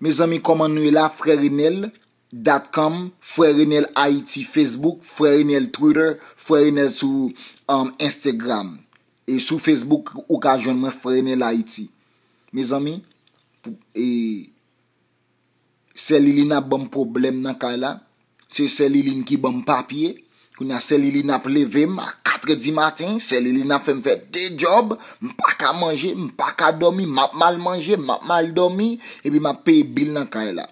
Me zami koman nou e la frerinel.com, frerinel Haiti Facebook, frerinel Twitter, frerinel sou Instagram. E sou Facebook okajon mwen frerinel Haiti. Me zami, selilin ap bom problem nan ka la, se selilin ki bom papye, kou na selilin ap levem ak. ge di maten, se li li na fe m fe de job, m pa ka manje, m pa ka domi, m ap mal manje, m ap mal domi, epi m ap peye bil nan ka e la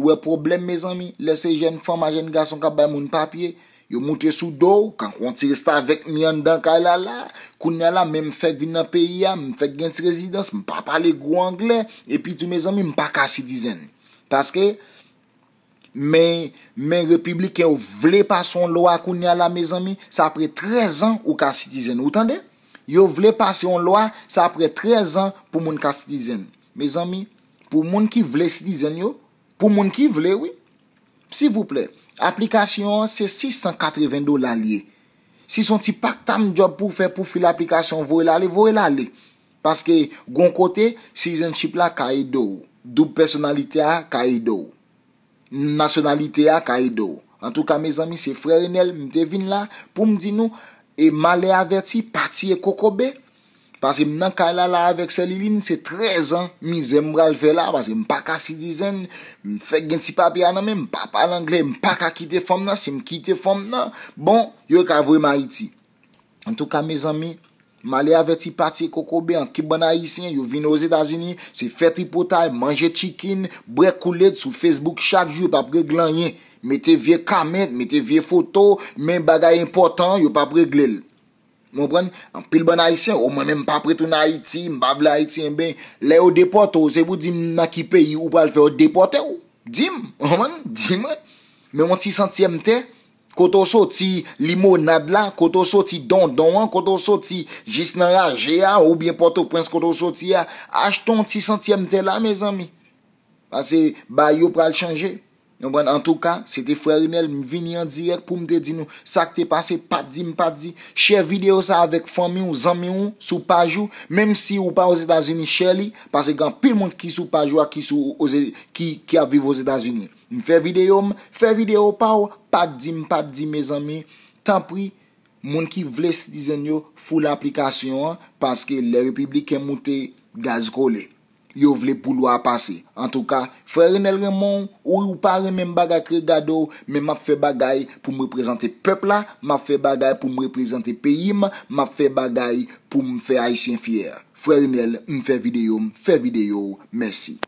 ou e problem me zanmi lese jen fwa, ma jen gason ka bay moun papye yo moute sou do, kan kon tise sta vek mi an dan ka e la la kounen la, men m fek vin nan peyi ya m fek gen tse rezidans, m pa pale gwo anglen, epi tou me zanmi m pa ka si dizen, paske Men republik yo vle pa son lo a koun nye la, me zanmi, sa apre 13 an ou ka sitizen. Ou tande? Yo vle pa son lo a, sa apre 13 an pou moun ka sitizen. Me zanmi, pou moun ki vle sitizen yo, pou moun ki vle, oui. Si vouple, aplikasyon se 680 do la liye. Si son ti pak tam job pou fe pou fi l'aplikasyon, vore la liye, vore la liye. Paske goun kote, si zenship la ka e do ou. Doub personalite a, ka e do ou. nasyonalite a ka e do. An tou ka me zami, se frere nel, mte vin la, pou mdi nou, e male averti, pati e kokobe, pase mnen ka la la avek selilin, se trez an, mi zem bral ve la, pase mpa ka si dizen, mfe gen si papi ananme, mpa palangle, mpa ka kite fom nan, se mkite fom nan, bon, yo e ka vwe ma iti. An tou ka me zami, Malè avè ti pati e kokobe, an kip ban ayisyen, yo vin nou Zetazini, se feti potay, manje chikin, brekulèd sou Facebook chak jyo, papre glan yè. Mè te vie kamèd, mè te vie foto, mè bagay important, yo papre glèl. Mè mwen, an pil ban ayisyen, ou mè mè mpapre tou nan Ayiti, mpap la Ayiti yon bè, lè ou depote ou, se pou di mna kipe yi ou pal fè ou depote ou. Dime, oman, dime. Mè mwen ti santièm te, mwen. Koto so ti limo nad la, koto so ti don don an, koto so ti jist nan a, je a, ou bien poto prins koto so ti a, ashton ti senti amte la, me zan mi. Pase, ba yo pral chanje. Yon bon, an tou ka, se te fwe rin el, m vin yon direk pou m de di nou, sa ke te pase, pat di, m pat di, chè videyo sa avek fami ou zami ou, sou pa jou, mem si ou pa ou zetazini chè li, pase gen pil moun ki sou pa jou a ki aviv ou zetazini. M fè videyo m, fè videyo ou pa ou, pat di, m pat di, me zami, tan pri, moun ki vle se dizen yo, fou l'aplikasyon an, pase ke le republik ke moute gaz kole. yo vle pou lwa apase. En tou ka, frèrenel remon, ou ou pa remen bagay kregado, men ma fè bagay pou mreprezante pepla, ma fè bagay pou mreprezante peyim, ma fè bagay pou mfe aysen fyer. Frèrenel, m fè videyo, m fè videyo, mersi.